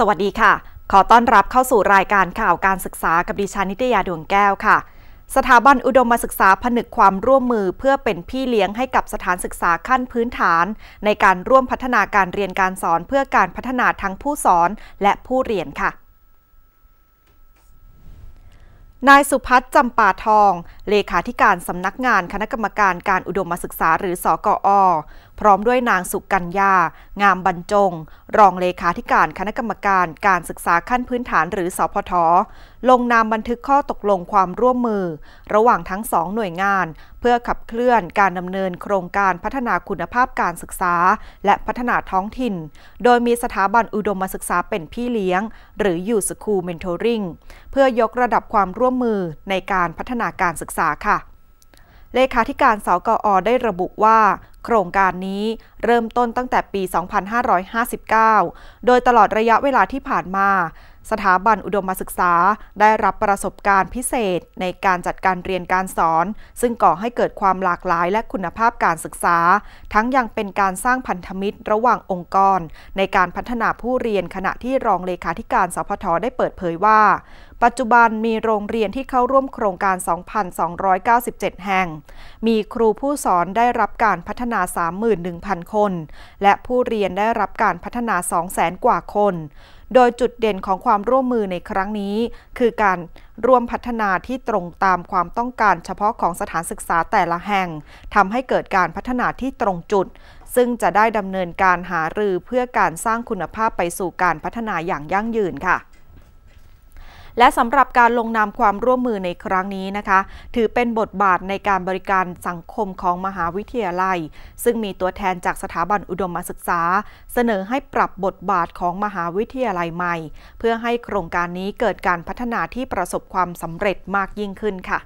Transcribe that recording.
สวัสดีค่ะ ขอต้อนรับเข้าสู่รายการข่าวการศึกษากับดิฉันนิตยาดวงแก้วค่ะ สถาบันอุดมศึกษาผนึกความร่วมมือเพื่อเป็นพี่เลี้ยงให้กับสถานศึกษาขั้นพื้นฐาน ในการร่วมพัฒนาการเรียนการสอนเพื่อการพัฒนาทั้งผู้สอนและผู้เรียนค่ะ นายสุพัฒน์จำปาทอง เลขาธิการสำนักงานคณะกรรมการการอุดมศึกษาหรือสอกอพร้อมด้วยนางสุกัญญา งามบรรจง รองเลขาธิการคณะกรรมการการศึกษาขั้นพื้นฐานหรือสพท ลงนามบันทึกข้อตกลงความร่วมมือ ระหว่างทั้งสองหน่วยงาน เพื่อขับเคลื่อนการดำเนินโครงการพัฒนาคุณภาพการศึกษา และพัฒนาท้องถิ่น โดยมีสถาบันอุดมศึกษาเป็นพี่เลี้ยง หรือยูสคูเมนทอริงเพื่อยกระดับความร่วมมือในการพัฒนาการศึกษาค่ะเลขาธิการสกอได้ระบุว่า โครงการนี้เริ่มต้นตั้งแต่ปี 2559 โดยตลอดระยะเวลาที่ผ่านมาสถาบันอุดมศึกษาได้รับประสบการณ์พิเศษในการจัดการเรียนการสอน ซึ่งก่อให้เกิดความหลากหลายและคุณภาพการศึกษา ทั้งยังเป็นการสร้างพันธมิตรระหว่างองค์กร ในการพัฒนาผู้เรียนขณะที่รองเลขาธิการสพทได้เปิดเผยว่า ปัจจุบันมีโรงเรียนที่เข้าร่วมโครงการ 2,297 แห่ง มีครูผู้สอนได้รับการพัฒนา 31,000 คนและผู้เรียนได้รับการพัฒนา 200,000 กว่าคนโดยจุดเด่นของความร่วมมือในครั้งนี้ คือการร่วมพัฒนาที่ตรงตามความต้องการเฉพาะของสถานศึกษาแต่ละแห่งทำให้เกิดการพัฒนาที่ตรงจุด ซึ่งจะได้ดำเนินการหารือเพื่อการสร้างคุณภาพไปสู่การพัฒนาอย่างยั่งยืนค่ะและสำหรับการลงนามความร่วมมือในครั้งนี้นะคะ ถือเป็นบทบาทในการบริการสังคมของมหาวิทยาลัย ซึ่งมีตัวแทนจากสถาบันอุดมศึกษา เสนอให้ปรับบทบาทของมหาวิทยาลัยใหม่ เพื่อให้โครงการนี้เกิดการพัฒนาที่ประสบความสำเร็จมากยิ่งขึ้นค่ะ